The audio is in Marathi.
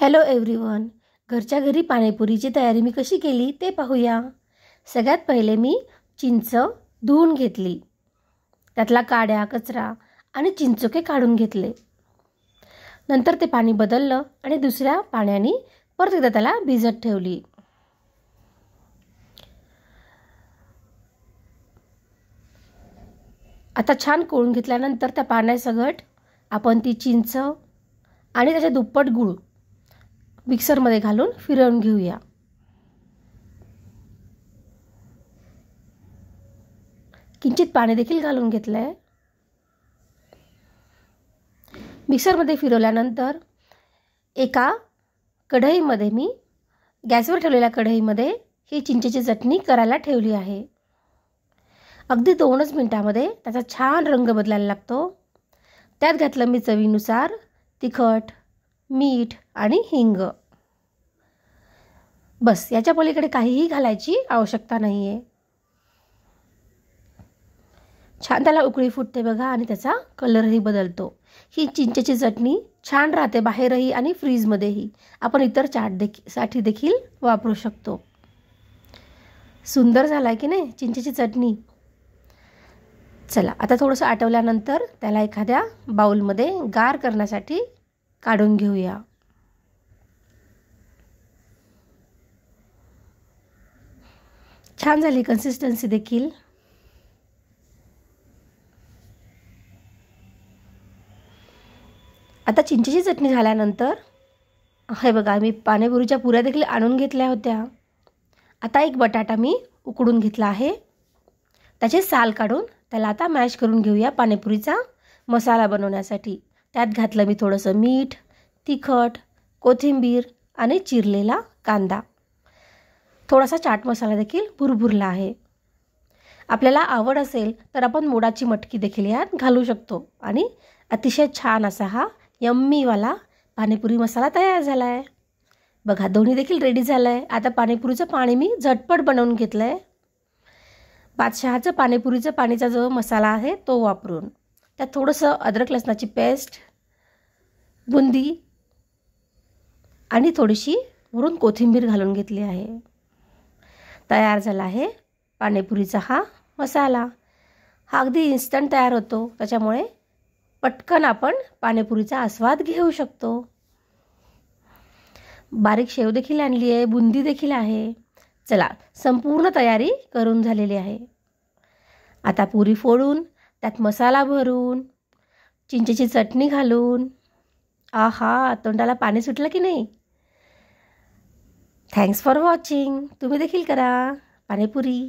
हॅलो एव्हरीवन घरच्या घरी पाणीपुरीची तयारी मी कशी केली ते पाहूया सगळ्यात पहिले मी चिंच धुवून घेतली त्यातला काड्या कचरा आणि चिंचोके काढून घेतले नंतर ते पाणी बदललं आणि दुसऱ्या पाण्याने परत एकदा त्याला भिजत ठेवली आता छान कोळून घेतल्यानंतर त्या पाण्यासगट आपण ती चिंच आणि त्याचे दुप्पट गुळ मिक्सरमध्ये घालून फिरवून घेऊया किंचित पाणी देखील घालून घेतलं आहे मिक्सरमध्ये फिरवल्यानंतर एका कढईमध्ये मी गॅसवर ठेवलेल्या कढईमध्ये ही चिंचेची चटणी करायला ठेवली आहे अगदी दोनच मिनटामध्ये त्याचा छान रंग बदलायला लागतो त्यात घातलं मी चवीनुसार तिखट मीठ आणि हिंग बस याच्या पलीकडे काहीही घालायची आवश्यकता नाही आहे छान त्याला उकळी फुटते बघा आणि त्याचा कलरही बदलतो ही चिंचेची चटणी छान राहते बाहेरही आणि फ्रीजमध्येही आपण इतर चाट देखील साठी देखील वापरू शकतो सुंदर झाला की नाही चिंचेची चटणी चला आता थोडंसं आटवल्यानंतर त्याला एखाद्या बाऊलमध्ये गार करण्यासाठी काढून घेऊया छान झाली कन्सिस्टन्सी देखील आता चिंचेची चटणी झाल्यानंतर हे बघा मी पाणीपुरीच्या पुऱ्या देखील आणून घेतल्या होत्या आता एक बटाटा मी उकडून घेतला आहे त्याचे साल काढून त्याला आता मॅश करून घेऊया पाणीपुरीचा मसाला बनवण्यासाठी त्यात घातलं मी थोडंसं मीठ तिखट कोथिंबीर आणि चिरलेला कांदा थोडासा चाट मसाला देखील भुरभुरला आहे आपल्याला आवड असेल तर आपण मोडाची मटकी देखील यात घालू शकतो आणि अतिशय छान असा हा यम्मीवाला पाणीपुरी मसाला तयार झाला आहे बघा दोन्ही देखील रेडी झालं आहे आता पाणीपुरीचं पाणी मी झटपट बनवून घेतलं आहे बादशहाचं पाणीपुरीचं पाणीचा जो मसाला आहे तो वापरून त्यात थोडंसं अद्रक लसणाची पेस्ट बुंदी आणि थोडीशी वरून कोथिंबीर घालून घेतली आहे तयार झाला आहे पाणीपुरीचा हा मसाला हा अगदी इन्स्टंट तयार होतो त्याच्यामुळे पटकन आपण पाणीपुरीचा आस्वाद घेऊ शकतो बारीक शेव देखील आणली आहे बुंदी देखील आहे चला संपूर्ण तयारी करून झालेली आहे आता पुरी फोडून त्यात मसाला भरून चिंचेची चटणी घालून आहा तोंडाला पाणी सुटलं की नाही थँक्स फॉर वॉचिंग तुम्ही देखील करा पाणीपुरी